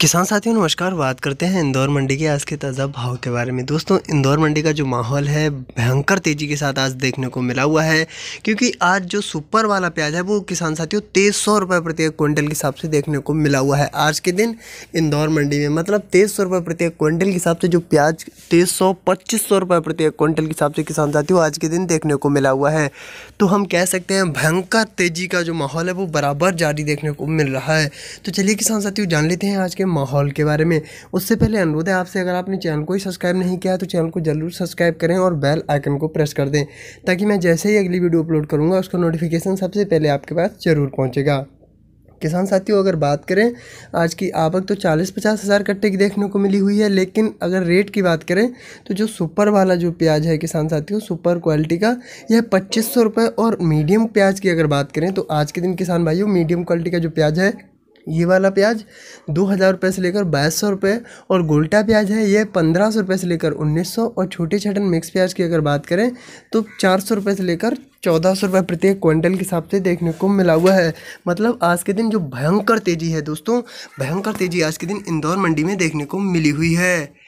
किसान साथियों नमस्कार बात करते हैं इंदौर मंडी के आज के ताज़ा भाव के बारे में दोस्तों इंदौर मंडी का जो माहौल है भयंकर तेज़ी के साथ आज देखने को मिला हुआ है क्योंकि आज जो सुपर वाला प्याज है वो किसान साथियों तेईस सौ रुपये प्रति क्विंटल के हिसाब से देखने को मिला हुआ है आज के दिन इंदौर मंडी में मतलब तेईस सौ रुपये प्रति क्विंटल के हिसाब से जो प्याज तेईस सौ पच्चीस सौ रुपये प्रति क्विंटल के हिसाब से किसान साथियों आज के दिन देखने को मिला हुआ है तो हम कह सकते हैं भयंकर तेज़ी का जो माहौल है वो बराबर जारी देखने को मिल रहा है तो चलिए किसान साथियों जान लेते हैं आज के माहौल के बारे में उससे पहले अनुरोध है आपसे अगर आपने चैनल को ही सब्सक्राइब नहीं किया है तो चैनल को जरूर सब्सक्राइब करें और बेल आइकन को प्रेस कर दें ताकि मैं जैसे ही अगली वीडियो अपलोड करूँगा उसका नोटिफिकेशन सबसे पहले आपके पास ज़रूर पहुँचेगा किसान साथियों अगर बात करें आज की आवक तो चालीस पचास हज़ार कट्टे की देखने को मिली हुई है लेकिन अगर रेट की बात करें तो जो सुपर वाला जो प्याज है किसान साथियों सुपर क्वालिटी का यह पच्चीस सौ और मीडियम प्याज की अगर बात करें तो आज के दिन किसान भाइयों मीडियम क्वालिटी का जो प्याज है ये वाला प्याज दो हज़ार रुपये से लेकर बाईस सौ रुपये और गोल्टा प्याज है ये पंद्रह सौ रुपये से लेकर उन्नीस सौ और छोटे छटन मिक्स प्याज की अगर बात करें तो चार सौ रुपये से लेकर चौदह सौ रुपये प्रत्येक क्विंटल के हिसाब से देखने को मिला हुआ है मतलब आज के दिन जो भयंकर तेज़ी है दोस्तों भयंकर तेज़ी आज के दिन इंदौर मंडी में देखने को मिली हुई है